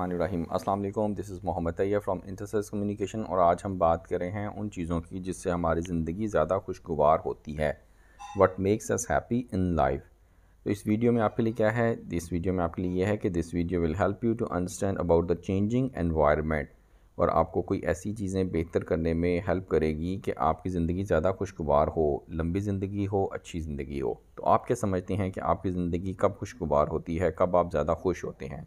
रहीम अस्सलाम वालेकुम this is Mohammad Tayyab from interses communication और आज हम बात कर रहे हैं उन चीज़ों की जिससे हमारी ज़िंदगी ज़्यादा खुशगवार होती है what makes us happy in life तो इस वीडियो में आपके लिए क्या है इस वीडियो में आपके लिए यह है कि this video will help you to understand about the changing environment और आपको कोई ऐसी चीज़ें बेहतर करने में हेल्प करेगी कि आपकी ज़िंदगी ज़्यादा खुशगवार हो लंबी ज़िंदगी हो अच्छी ज़िंदगी हो तो आप क्या समझते हैं कि आपकी ज़िंदगी कब खुशगवार होती है कब आप ज़्यादा खुश होते हैं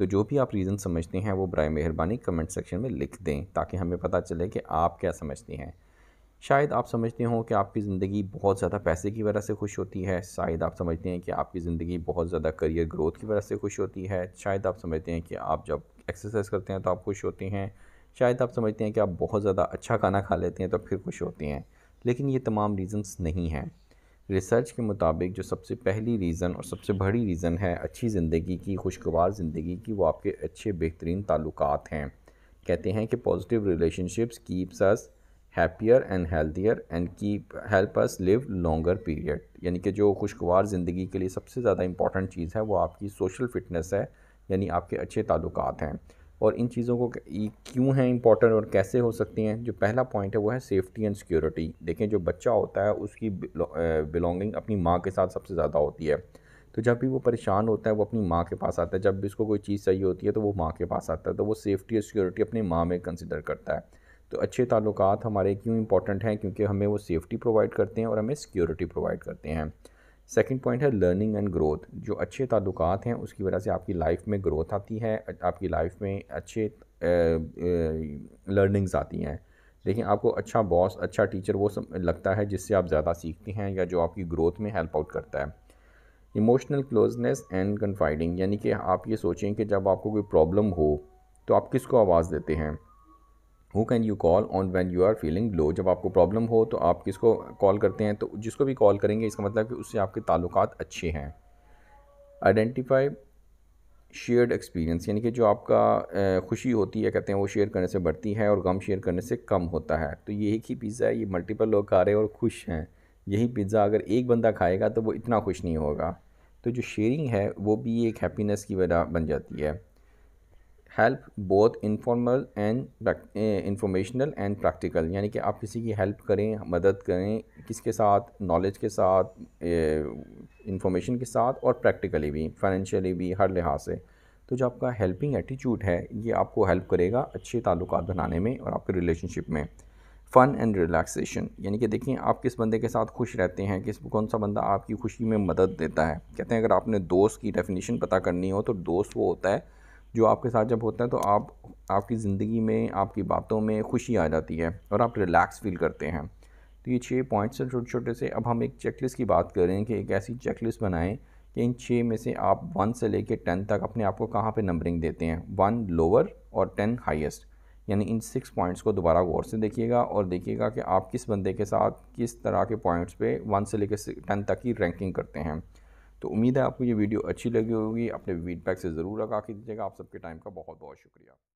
तो जो भी आप रीज़न समझते हैं वो बर मेहरबानी कमेंट सेक्शन में लिख दें ताकि हमें पता चले कि आप क्या समझते हैं शायद आप समझते हो कि आपकी ज़िंदगी बहुत ज़्यादा पैसे की वजह से खुश होती है शायद आप समझते हैं कि आपकी ज़िंदगी बहुत ज़्यादा करियर ग्रोथ की वजह से खुश होती है शायद आप समझते हैं कि आप जब एक्सरसाइज करते हैं तो आप खुश होते हैं शायद आप समझते हैं कि आप बहुत ज़्यादा अच्छा खाना खा लेते हैं तो फिर खुश होते हैं लेकिन ये तमाम रीज़न्स नहीं हैं रिसर्च के मुताबिक जो सबसे पहली रीज़न और सबसे बड़ी रीज़न है अच्छी ज़िंदगी की खुशगवार ज़िंदगी की वो आपके अच्छे बेहतरीन ताल्लुक हैं कहते हैं कि positive relationships keeps us happier and healthier and keep help us live longer period यानी कि जो खुशगवार ज़िंदगी के लिए सबसे ज़्यादा इंपॉर्टेंट चीज़ है वो आपकी सोशल फिटनेस है यानी आपके अच्छे ताल्लुक हैं और इन चीज़ों को क्यों हैं इंपॉर्टेंट और कैसे हो सकती हैं जो पहला पॉइंट है वो है सेफ़्टी एंड सिक्योरिटी देखें जो बच्चा होता है उसकी बिलोंगिंग अपनी माँ के साथ सबसे ज़्यादा होती है तो जब भी वो परेशान होता है वो अपनी माँ के पास आता है जब भी उसको कोई चीज़ चाहिए होती है तो वो माँ के पास आता है तो वो सेफ़्टी और सिक्योरिटी अपनी माँ में कंसिडर करता है तो अच्छे ताल्लुक हमारे क्यों इंपॉर्टेंट हैं क्योंकि हमें वो सेफ़्टी प्रोवाइड करते हैं और हमें सिक्योरिटी प्रोवाइड करते हैं सेकेंड पॉइंट है लर्निंग एंड ग्रोथ जो अच्छे ताल्लुक हैं उसकी वजह से आपकी लाइफ में ग्रोथ आती है आपकी लाइफ में अच्छे लर्निंग्स आती हैं लेकिन आपको अच्छा बॉस अच्छा टीचर वो सब लगता है जिससे आप ज़्यादा सीखते हैं या जो आपकी ग्रोथ में हेल्प आउट करता है इमोशनल क्लोजनेस एंड कन्फाइडिंग यानी कि आप ये सोचें कि जब आपको कोई प्रॉब्लम हो तो आप किसको आवाज़ देते हैं who can you call on when you are feeling low जब आपको प्रॉब्लम हो तो आप किसको कॉल करते हैं तो जिसको भी कॉल करेंगे इसका मतलब कि उससे आपके ताल्लुक अच्छे हैं आइडेंटिफाई शेयर्ड एक्सपीरियंस यानी कि जो आपका खुशी होती है कहते हैं वो शेयर करने से बढ़ती है और गम शेयर करने से कम होता है तो ये एक ही पिज़्ज़ा है ये मल्टीपल लोग खा रहे हैं और खुश हैं यही पिज़्ज़ा अगर एक बंदा खाएगा तो वो इतना खुश नहीं होगा तो जो शेयरिंग है वो भी एक हैप्पीनेस की वजह बन जाती है help both informal and informational and practical यानी कि आप किसी की हेल्प करें मदद करें किसके साथ नॉलेज के साथ इंफॉर्मेशन eh, के साथ और प्रैक्टिकली भी फाइनेंशियली भी हर लिहाज से तो जो आपका हेल्पिंग एटीट्यूड है ये आपको हेल्प करेगा अच्छे ताल्लुक बनाने में और आपके रिलेशनशिप में फ़न एंड रिलैक्सेशन यानी कि देखिए आप किस बंदे के साथ खुश रहते हैं किस कौन सा बंदा आपकी खुशी में मदद देता है कहते हैं अगर आपने दोस्त की डेफिनेशन पता करनी हो तो दोस्त वो होता है जो आपके साथ जब होता है तो आप आपकी ज़िंदगी में आपकी बातों में खुशी आ जाती है और आप रिलैक्स फील करते हैं तो ये छः पॉइंट्स हैं छोटे छोटे से अब हम एक चेकलिस्ट की बात करें कि एक ऐसी चेकलिस्ट बनाएं कि इन छः में से आप वन से लेकर टेन तक अपने आप को कहाँ पर नंबरिंग देते हैं वन लोअर और टेन हाइस्ट यानी इन सिक्स पॉइंट्स को दोबारा गौर से देखिएगा और देखिएगा कि आप किस बंदे के साथ किस तरह के पॉइंट्स पे वन से लेकर टेन तक की रैंकिंग करते हैं तो उम्मीद है आपको ये वीडियो अच्छी लगी होगी अपने फीडबैक से ज़रूर आगा कीजिएगा आप सबके टाइम का बहुत बहुत शुक्रिया